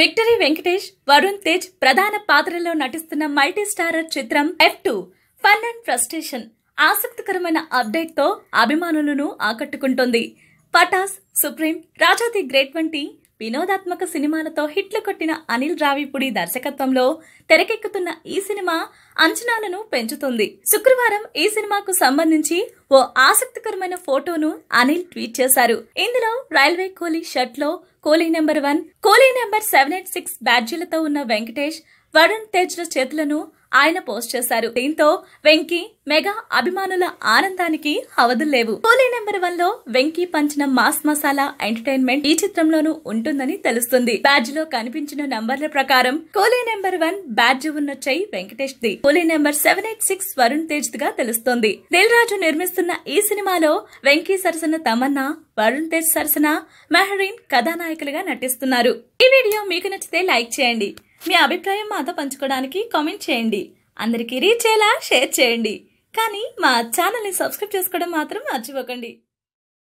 victory Venkatesh Varun Tej ప్రధాన పాత్రలో నటిస్తున్న మల్టీ స్టారర్ చిత్రం F two fun and frustration ఆసక్తికరమైన అప్డేట్ తో అభిమానులను ఆకట్టుకుంటోంది Pataas supreme Raja the great వంటి వినోదాత్మక సినిమాలతో హిట్లు కొట్టిన అనిల్ రావిపుడి దర్శకత్వంలో తెరకెక్కుతున్న ఈ సినిమా అంచనాలను పెంచుతుంది శుక్రవారం ఈ సినిమాకు సంబంధించి ఓ ఆసక్తికరమైన ఫోటోను అనిల్ ట్వీట్ చేశారు ఇందులో రైల్వే కూలీ షర్ట్ లో coolie number one coolie number seven eight six బ్యాడ్జీలతో ఉన్న వెంకటేష్ వరుణ్ తేజ్ల చేతులను ఆయన పోస్ట్ చేశారు దీంతో వెంకీ మెగా అభిమానుల ఆనందానికి హవదుల్లేవు కూలీ నెంబర్ వన్ లో వెంకీ పంచిన మాస్ మసాలా ఎంటర్టైన్మెంట్ ఈ చిత్రంలోనూ ఉంటుందని తెలుస్తుంది బ్యాడ్జ్ లో కనిపించిన నంబర్ల ప్రకారం కోలీ నెంబర్ వన్ బ్యాడ్జ్ ఉన్న చెయ్యి Venkatesh the coolie number seven eight six Varun Tej గా తెలుస్తుంది దిల్ రాజు నిర్మిస్తున్న ఈ సినిమాలో వెంకీ సరసన తమన్నా వరుణ్ తేజ్ సరసన మెహరీన్ కథానాయకులుగా నటిస్తున్నారు ఈ వీడియో మీకు నచ్చితే లైక్ చేయండి మీ అభిప్రాయం మాతో పంచుకోవడానికి కామెంట్ చేయండి అందరికీ రీచ్ అయ్యేలా షేర్ చేయండి కానీ మా ఛానల్ని సబ్స్క్రైబ్ చేసుకోవడం మాత్రం మర్చిపోకండి